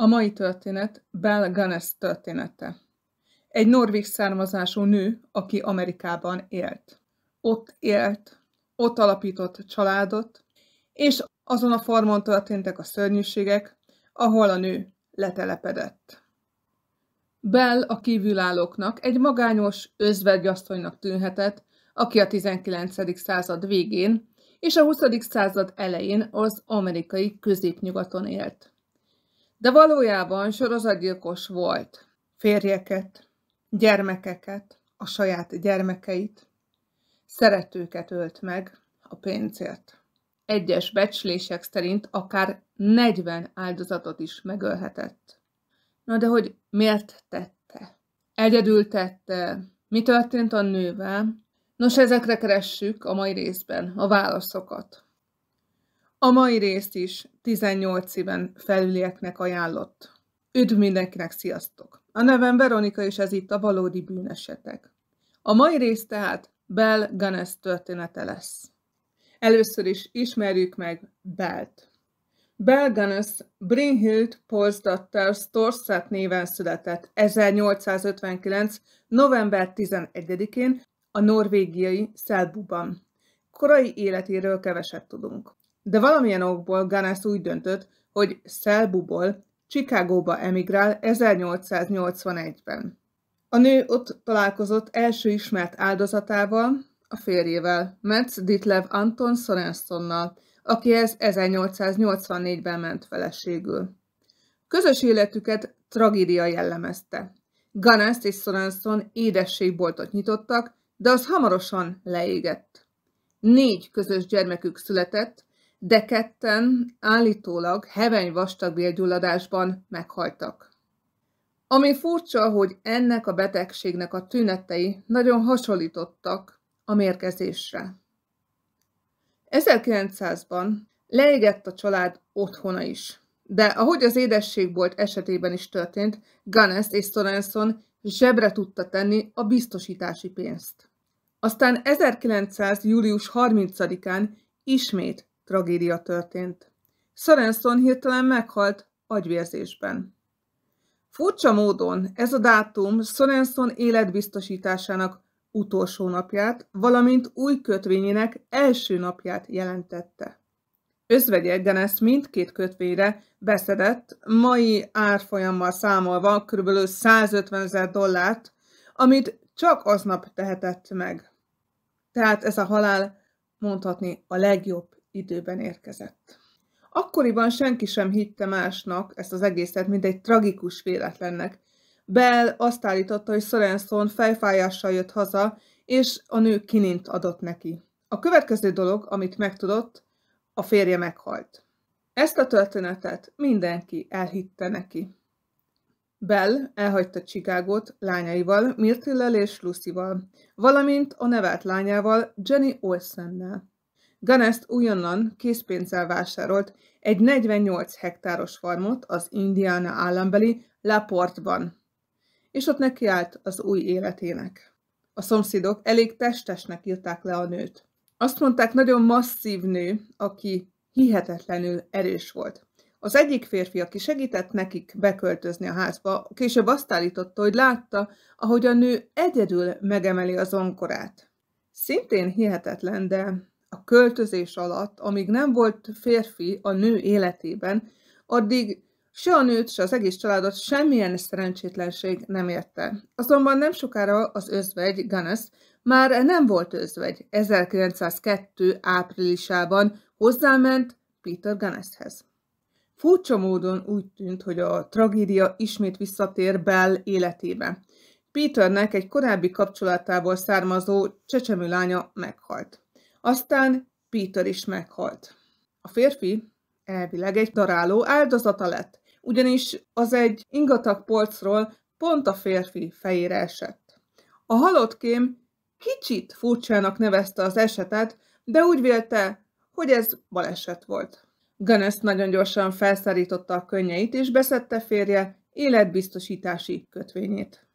A mai történet Bell Gunness története. Egy norvég származású nő, aki Amerikában élt. Ott élt, ott alapított családot, és azon a farmon történtek a szörnyűségek, ahol a nő letelepedett. Bell a kívülállóknak egy magányos özvegyasszonynak tűnhetett, aki a 19. század végén és a 20. század elején az amerikai középnyugaton élt de valójában sorozatgyilkos volt. Férjeket, gyermekeket, a saját gyermekeit, szeretőket ölt meg a pénzért. Egyes becslések szerint akár 40 áldozatot is megölhetett. Na de hogy miért tette? Egyedül tette? Mi történt a nővel? Nos, ezekre keressük a mai részben a válaszokat. A mai részt is 18 éven felülieknek ajánlott. Üdv mindenkinek, sziasztok! A nevem Veronika, és ez itt a valódi bűnesetek. A mai rész tehát Bell Gunness története lesz. Először is ismerjük meg Belt. Bell Gunness Brynhild Polsdatter Storset néven született 1859. november 11-én a norvégiai Szelbuban. Korai életéről keveset tudunk de valamilyen okból Ganász úgy döntött, hogy Szelbuból Chicagóba emigrál 1881-ben. A nő ott találkozott első ismert áldozatával, a férjével, Metz Ditlev Anton Sorensonnal, akihez 1884-ben ment feleségül. Közös életüket tragédia jellemezte. Ganeszt és Sorenson édességboltot nyitottak, de az hamarosan leégett. Négy közös gyermekük született, de ketten állítólag heveny vastagbélgyulladásban meghaltak. Ami furcsa, hogy ennek a betegségnek a tünetei nagyon hasonlítottak a mérgezésre. 1900-ban leégett a család otthona is, de ahogy az édességbolt esetében is történt, Gunness és Sorenson zsebre tudta tenni a biztosítási pénzt. Aztán 1900. július 30-án ismét tragédia történt. Sorenson hirtelen meghalt agyvérzésben. Furcsa módon ez a dátum Sorenson életbiztosításának utolsó napját, valamint új kötvényének első napját jelentette. Özvegy egyenest mindkét kötvényre beszedett, mai árfolyammal számolva kb. 150 ezer dollárt, amit csak aznap tehetett meg. Tehát ez a halál mondhatni a legjobb időben érkezett. Akkoriban senki sem hitte másnak ezt az egészet, mint egy tragikus véletlennek. Bell azt állította, hogy Sorenson fejfájással jött haza, és a nő kinint adott neki. A következő dolog, amit megtudott, a férje meghalt. Ezt a történetet mindenki elhitte neki. Bell elhagyta Csigágot lányaival, Mirtillel és Lucival, valamint a nevelt lányával, Jenny Olsennel. Ganeszt újonnan készpénzzel vásárolt egy 48 hektáros farmot az Indiana állambeli Laportban, és ott nekiállt az új életének. A szomszédok elég testesnek írták le a nőt. Azt mondták, nagyon masszív nő, aki hihetetlenül erős volt. Az egyik férfi, aki segített nekik beköltözni a házba, később azt állította, hogy látta, ahogy a nő egyedül megemeli az onkorát. Szintén hihetetlen, de a költözés alatt, amíg nem volt férfi a nő életében, addig se a nőt, se az egész családot semmilyen szerencsétlenség nem érte. Azonban nem sokára az özvegy, Ganes, már nem volt özvegy. 1902. áprilisában hozzáment Peter Ganeshez. Furcsa módon úgy tűnt, hogy a tragédia ismét visszatér Bell életébe. Peternek egy korábbi kapcsolatából származó csecsemő lánya meghalt. Aztán Peter is meghalt. A férfi elvileg egy daráló áldozata lett, ugyanis az egy ingatag polcról pont a férfi fejére esett. A halottkém kicsit furcsának nevezte az esetet, de úgy vélte, hogy ez baleset volt. Gunness nagyon gyorsan felszárította a könnyeit, és beszedte férje életbiztosítási kötvényét.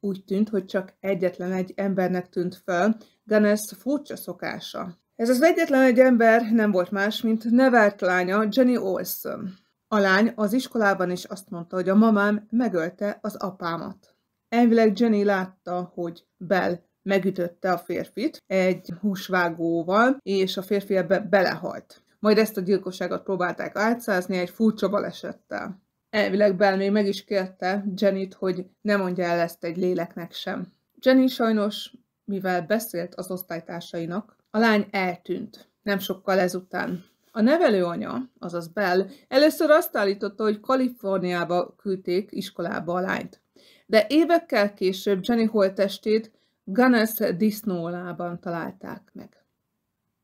Úgy tűnt, hogy csak egyetlen egy embernek tűnt föl, Dennis furcsa szokása. Ez az egyetlen egy ember nem volt más, mint nevelt lánya Jenny Olson. A lány az iskolában is azt mondta, hogy a mamám megölte az apámat. Elvileg Jenny látta, hogy Bell megütötte a férfit egy húsvágóval, és a férfi ebbe belehalt. Majd ezt a gyilkosságot próbálták átszázni egy furcsa balesettel. Elvileg Bell még meg is kérte Jennyt, hogy ne mondja el ezt egy léleknek sem. Jenny sajnos mivel beszélt az osztálytársainak, a lány eltűnt. Nem sokkal ezután. A nevelőanya, azaz Bell, először azt állította, hogy Kaliforniába küldték iskolába a lányt. De évekkel később Jenny holttestét Gunness disznólában találták meg.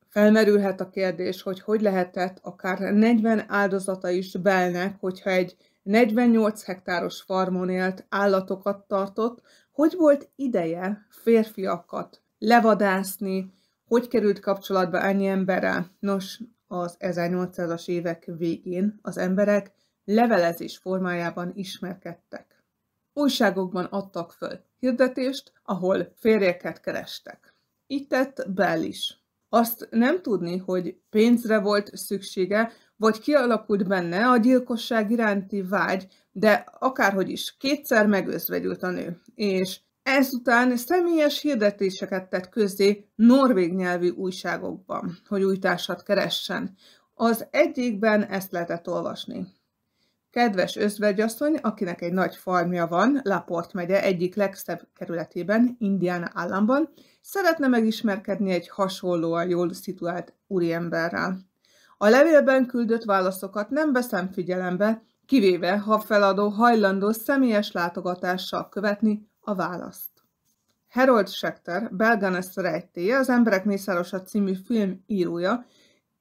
Felmerülhet a kérdés, hogy hogy lehetett akár 40 áldozata is Bellnek, hogyha egy 48 hektáros farmon élt állatokat tartott, hogy volt ideje férfiakat levadászni, hogy került kapcsolatba ennyi emberrel? Nos, az 1800-as évek végén az emberek levelezés formájában ismerkedtek. Újságokban adtak föl hirdetést, ahol férjeket kerestek. Itt tett Bell is azt nem tudni, hogy pénzre volt szüksége, vagy kialakult benne a gyilkosság iránti vágy, de akárhogy is kétszer megőzvegyült a nő, és ezután személyes hirdetéseket tett közzé norvég nyelvű újságokban, hogy újtársat keressen. Az egyikben ezt lehetett olvasni. Kedves özvegyasszony, akinek egy nagy farmja van, Laport megye egyik legszebb kerületében, Indiana államban, szeretne megismerkedni egy hasonlóan jól szituált úriemberrel. A levélben küldött válaszokat nem veszem figyelembe, kivéve ha feladó hajlandó személyes látogatással követni a választ. Harold Schechter, Belganes rejtéje, az Emberek Mészárosa című film írója,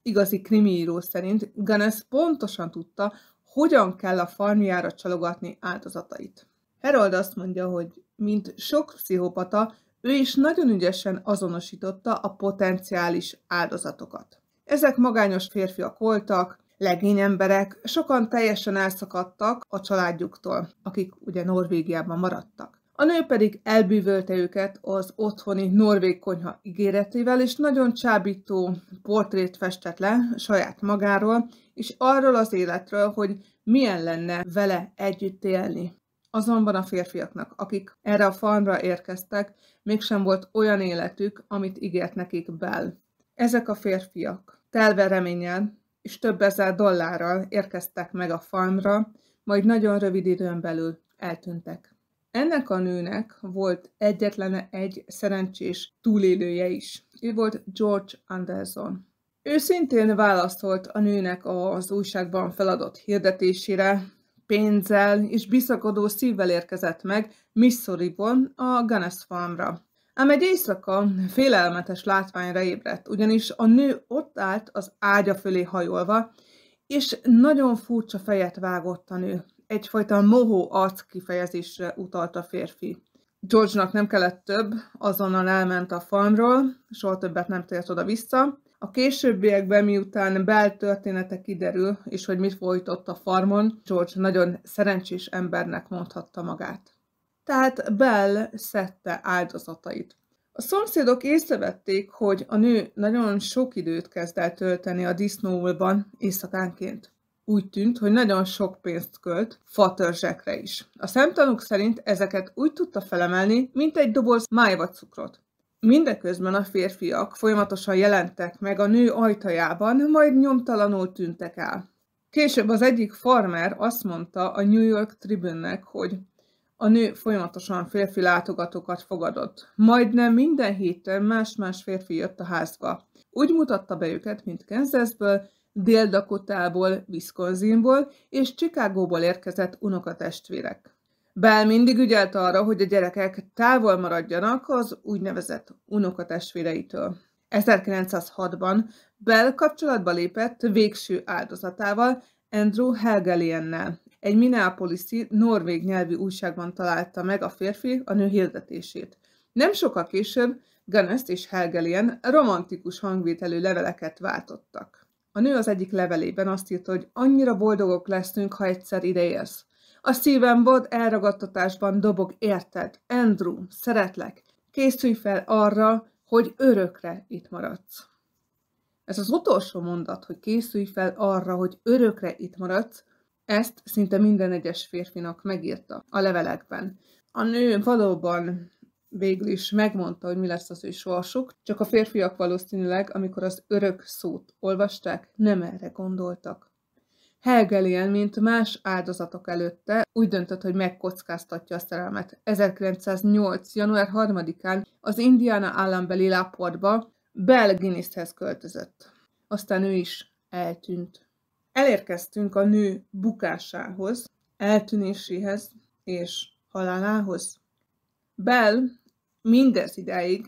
igazi krimi író szerint Ganes pontosan tudta, hogyan kell a farmjára csalogatni áldozatait. Harold azt mondja, hogy mint sok pszichopata, ő is nagyon ügyesen azonosította a potenciális áldozatokat. Ezek magányos férfiak voltak, legény emberek, sokan teljesen elszakadtak a családjuktól, akik ugye Norvégiában maradtak. A nő pedig elbűvölte őket az otthoni norvég konyha ígéretével, és nagyon csábító portrét festett le saját magáról, és arról az életről, hogy milyen lenne vele együtt élni. Azonban a férfiaknak, akik erre a farmra érkeztek, mégsem volt olyan életük, amit ígért nekik Bell. Ezek a férfiak telve reményen és több ezer dollárral érkeztek meg a farmra, majd nagyon rövid időn belül eltűntek. Ennek a nőnek volt egyetlen egy szerencsés túlélője is. Ő volt George Anderson. Ő szintén válaszolt a nőnek az újságban feladott hirdetésére, pénzzel és biszakodó szívvel érkezett meg Missouriban a Gunness Farmra. Ám egy éjszaka félelmetes látványra ébredt, ugyanis a nő ott állt az ágya fölé hajolva, és nagyon furcsa fejet vágott a nő. Egyfajta mohó arc kifejezésre utalt a férfi. George-nak nem kellett több, azonnal elment a farmról, soha többet nem tért oda-vissza, a későbbiekben, miután beltörténete kiderül, és hogy mit folytott a farmon, George nagyon szerencsés embernek mondhatta magát. Tehát Bell szedte áldozatait. A szomszédok észrevették, hogy a nő nagyon sok időt kezd el tölteni a disznóulban éjszakánként. Úgy tűnt, hogy nagyon sok pénzt költ fatörzsekre is. A szemtanúk szerint ezeket úgy tudta felemelni, mint egy doboz májvacukrot. Mindeközben a férfiak folyamatosan jelentek meg a nő ajtajában, majd nyomtalanul tűntek el. Később az egyik farmer azt mondta a New York Tribune-nek, hogy a nő folyamatosan férfi látogatókat fogadott. Majdnem minden héten más-más férfi jött a házba. Úgy mutatta be őket, mint Kansasből, Dél-Dakotából, Wisconsinból és Chicagóból érkezett unokatestvérek. Bell mindig ügyelt arra, hogy a gyerekek távol maradjanak az úgynevezett unokatestvéreitől. 1906-ban Bell kapcsolatba lépett végső áldozatával, Andrew Helgeliennel. Egy Minneapolis-i norvég nyelvi újságban találta meg a férfi a nő hirdetését. Nem sokkal később Gunnest és Helgelien romantikus hangvételű leveleket váltottak. A nő az egyik levelében azt írta, hogy annyira boldogok leszünk, ha egyszer ideérsz. A szívem vad elragadtatásban dobog, érted? Andrew, szeretlek. Készülj fel arra, hogy örökre itt maradsz. Ez az utolsó mondat, hogy készülj fel arra, hogy örökre itt maradsz, ezt szinte minden egyes férfinak megírta a levelekben. A nő valóban végül is megmondta, hogy mi lesz az ő sorsuk, csak a férfiak valószínűleg, amikor az örök szót olvasták, nem erre gondoltak. Helgelien, mint más áldozatok előtte, úgy döntött, hogy megkockáztatja a szerelmet. 1908. január 3-án az Indiana állambeli Laportba Bell Guinnesshez költözött. Aztán ő is eltűnt. Elérkeztünk a nő bukásához, eltűnéséhez és halálához. Bell mindez ideig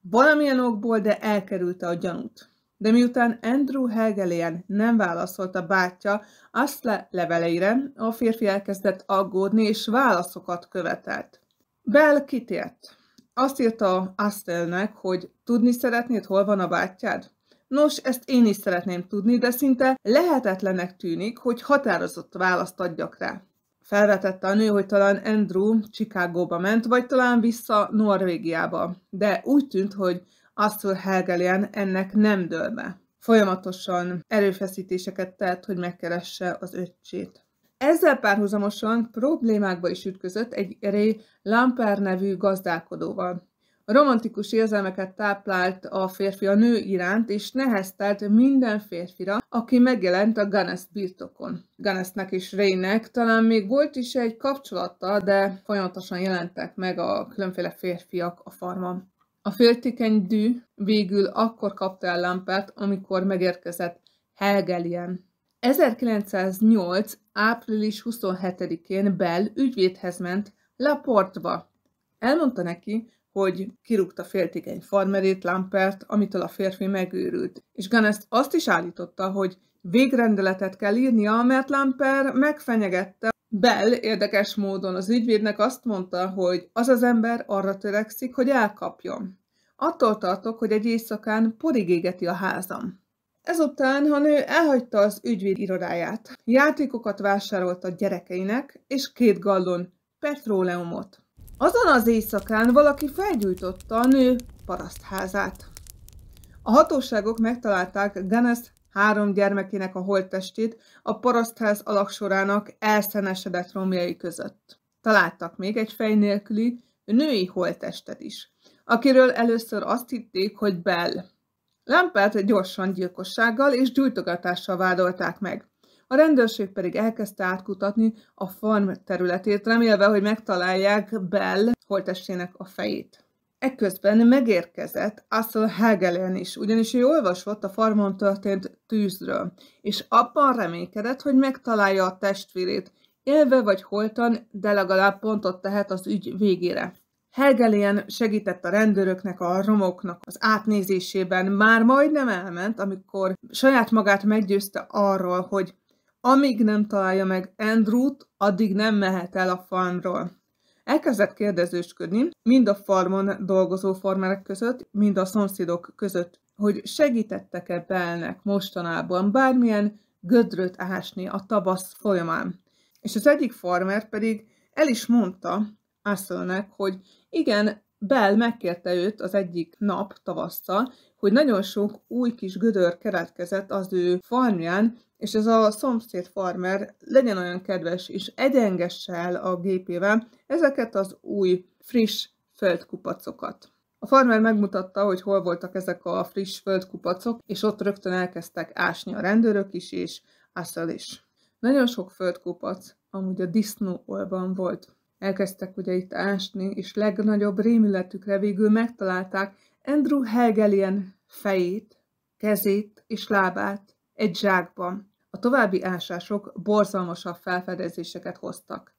valamilyen okból, de elkerülte a gyanút. De miután Andrew Helgelén nem válaszolt a bátyja Asle leveleire, a férfi elkezdett aggódni és válaszokat követelt. Bell kitért. Azt írta Astelnek, hogy tudni szeretnéd, hol van a bátyád? Nos, ezt én is szeretném tudni, de szinte lehetetlenek tűnik, hogy határozott választ adjak rá. Felvetette a nő, hogy talán Andrew Chicagóba ment, vagy talán vissza Norvégiába, de úgy tűnt, hogy Astrid Helgelian ennek nem dől be. Folyamatosan erőfeszítéseket tett, hogy megkeresse az öccsét. Ezzel párhuzamosan problémákba is ütközött egy Ré Lampár nevű gazdálkodóval. A romantikus érzelmeket táplált a férfi a nő iránt, és neheztelt minden férfira, aki megjelent a Ganes birtokon. Ganesnek és Reynek talán még volt is egy kapcsolata, de folyamatosan jelentek meg a különféle férfiak a farmon. A féltékeny dű végül akkor kapta el lámpát, amikor megérkezett Helgelien. 1908. április 27-én Bell ügyvédhez ment Laportba. Elmondta neki, hogy kirúgta féltékeny farmerét, Lampert, amitől a férfi megőrült. És Ganeszt azt is állította, hogy végrendeletet kell írnia, mert Lamper megfenyegette Bell érdekes módon az ügyvédnek azt mondta, hogy az az ember arra törekszik, hogy elkapjon. Attól tartok, hogy egy éjszakán porig égeti a házam. Ezután a nő elhagyta az ügyvéd irodáját. Játékokat vásárolt a gyerekeinek, és két gallon petróleumot. Azon az éjszakán valaki felgyújtotta a nő parasztházát. A hatóságok megtalálták Ganes három gyermekének a holttestét a parasztház alaksorának elszenesedett romjai között. Találtak még egy fej nélküli, női holttestet is, akiről először azt hitték, hogy Bell. Lampert gyorsan gyilkossággal és gyújtogatással vádolták meg. A rendőrség pedig elkezdte átkutatni a farm területét, remélve, hogy megtalálják Bell holttestének a fejét. Ekközben megérkezett Assel Hegelén is, ugyanis ő olvasott a farmon történt tűzről, és abban reménykedett, hogy megtalálja a testvérét, élve vagy holtan, de legalább pontot tehet az ügy végére. Hegelén segített a rendőröknek, a romoknak az átnézésében, már majdnem elment, amikor saját magát meggyőzte arról, hogy amíg nem találja meg Andrewt, addig nem mehet el a fanról. Elkezdett kérdezősködni, mind a farmon dolgozó farmerek között, mind a szomszédok között, hogy segítettek-e Belnek mostanában bármilyen gödröt ásni a tavasz folyamán. És az egyik farmer pedig el is mondta Asselnek, hogy igen, Bell megkérte őt az egyik nap tavasszal, hogy nagyon sok új kis gödör keretkezett az ő farmján, és ez a szomszéd farmer legyen olyan kedves, és egyengesse el a gépével ezeket az új, friss földkupacokat. A farmer megmutatta, hogy hol voltak ezek a friss földkupacok, és ott rögtön elkezdtek ásni a rendőrök is, és ászel is. Nagyon sok földkupac amúgy a disznóolban volt. Elkezdtek ugye itt ásni, és legnagyobb rémületükre végül megtalálták Andrew Helgelien fejét, kezét és lábát egy zsákban. A további ásások borzalmasabb felfedezéseket hoztak.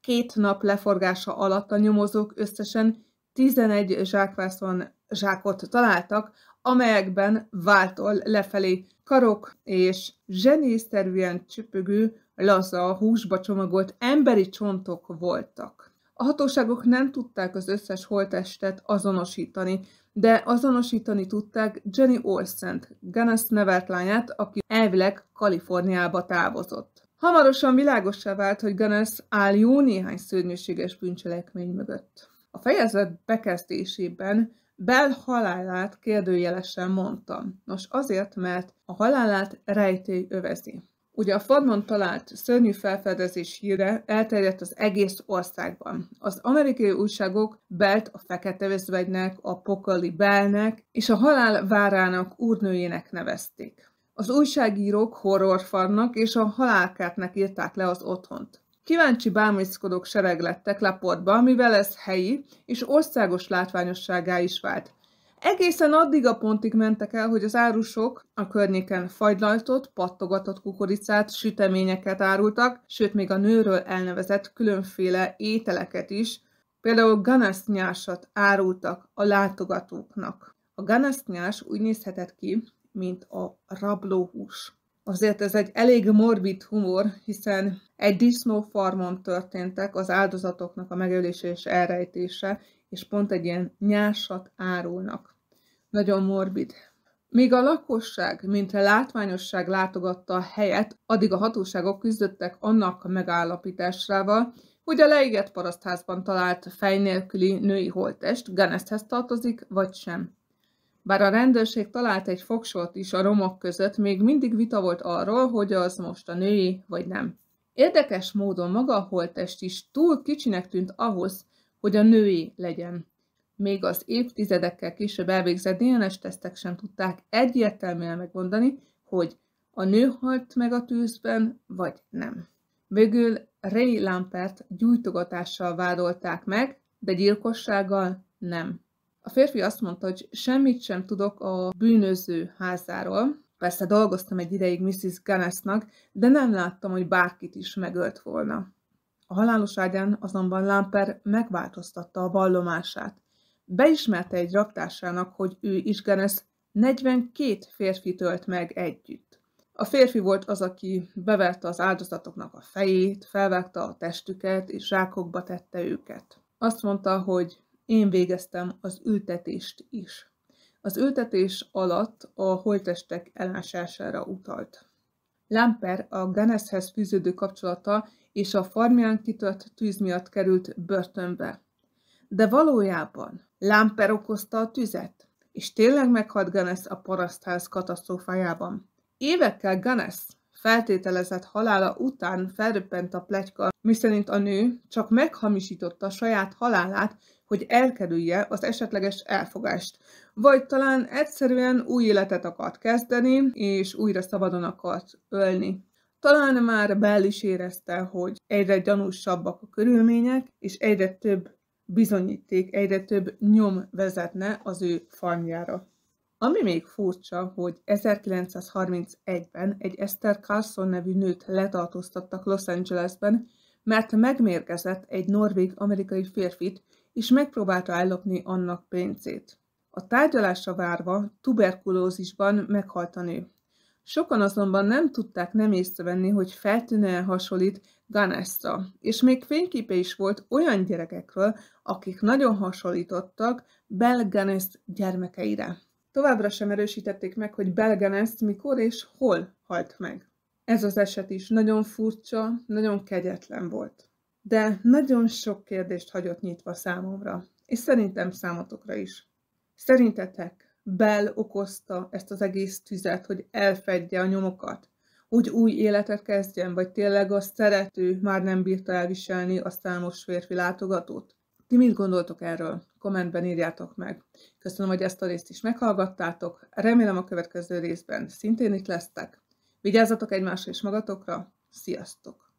Két nap leforgása alatt a nyomozók összesen 11 zsákvászon zsákot találtak, amelyekben váltól lefelé karok és zsenészterűen csüpögő laza, húsba csomagolt emberi csontok voltak. A hatóságok nem tudták az összes holtestet azonosítani, de azonosítani tudták Jenny Olsent, Gunness nevelt lányát, aki elvileg Kaliforniába távozott. Hamarosan világosá vált, hogy Gunness áll jó néhány szörnyűséges bűncselekmény mögött. A fejezet bekezdésében Bell halálát kérdőjelesen mondtam. Nos, azért, mert a halálát rejtély övezi. Ugye a Fadmon talált szörnyű felfedezés híre elterjedt az egész országban. Az amerikai újságok Belt a Fekete Özvegynek, a Pokali Belnek és a Halál Várának úrnőjének nevezték. Az újságírók horrorfarnak és a halálkertnek írták le az otthont. Kíváncsi bámészkodók sereg lettek Laportba, mivel ez helyi és országos látványosságá is vált. Egészen addig a pontig mentek el, hogy az árusok a környéken fagylajtot, pattogatott kukoricát, süteményeket árultak, sőt még a nőről elnevezett különféle ételeket is, például ganasznyásat árultak a látogatóknak. A ganasznyás úgy nézhetett ki, mint a rablóhús. Azért ez egy elég morbid humor, hiszen egy disznófarmon történtek az áldozatoknak a megölése és elrejtése, és pont egy ilyen nyásat árulnak nagyon morbid. Míg a lakosság, mint a látványosság látogatta a helyet, addig a hatóságok küzdöttek annak megállapításával, hogy a leégett parasztházban talált fej nélküli női holttest Ganeszthez tartozik, vagy sem. Bár a rendőrség talált egy fogsort is a romok között, még mindig vita volt arról, hogy az most a női, vagy nem. Érdekes módon maga a holttest is túl kicsinek tűnt ahhoz, hogy a női legyen még az évtizedekkel később elvégzett DNS-tesztek sem tudták egyértelműen megmondani, hogy a nő halt meg a tűzben, vagy nem. Végül Ray Lampert gyújtogatással vádolták meg, de gyilkossággal nem. A férfi azt mondta, hogy semmit sem tudok a bűnöző házáról. Persze dolgoztam egy ideig Mrs. Gunnessnak, de nem láttam, hogy bárkit is megölt volna. A halálos ágyán azonban Lamper megváltoztatta a vallomását. Beismerte egy raktársának, hogy ő is genesz 42 férfi tölt meg együtt. A férfi volt az, aki beverte az áldozatoknak a fejét, felvágta a testüket és zsákokba tette őket. Azt mondta, hogy én végeztem az ültetést is. Az ültetés alatt a holtestek ellásására utalt. Lamper a geneszhez fűződő kapcsolata és a farmján kitört tűz miatt került börtönbe. De valójában Lámper okozta a tüzet, és tényleg meghalt Ganesz a parasztház katasztrófájában. Évekkel ganesz, feltételezett halála után felröppent a plegyka, miszerint a nő csak meghamisította saját halálát, hogy elkerülje az esetleges elfogást, vagy talán egyszerűen új életet akart kezdeni, és újra szabadon akart ölni. Talán már Bell is érezte, hogy egyre gyanúsabbak a körülmények, és egyre több bizonyíték egyre több nyom vezetne az ő farmjára. Ami még furcsa, hogy 1931-ben egy Esther Carlson nevű nőt letartóztattak Los Angelesben, mert megmérgezett egy norvég-amerikai férfit, és megpróbálta ellopni annak pénzét. A tárgyalásra várva tuberkulózisban meghalt a nő. Sokan azonban nem tudták nem észrevenni, hogy feltűnően hasonlít Ganesra, és még fényképe is volt olyan gyerekekről, akik nagyon hasonlítottak Bel Ganesh gyermekeire. Továbbra sem erősítették meg, hogy Bel mikor és hol halt meg. Ez az eset is nagyon furcsa, nagyon kegyetlen volt. De nagyon sok kérdést hagyott nyitva számomra, és szerintem számotokra is. Szerintetek Bell okozta ezt az egész tüzet, hogy elfedje a nyomokat, hogy új életet kezdjen, vagy tényleg a szerető már nem bírta elviselni a számos férfi látogatót. Ti mit gondoltok erről? Kommentben írjátok meg. Köszönöm, hogy ezt a részt is meghallgattátok. Remélem a következő részben szintén itt lesztek. Vigyázzatok egymásra és magatokra. Sziasztok!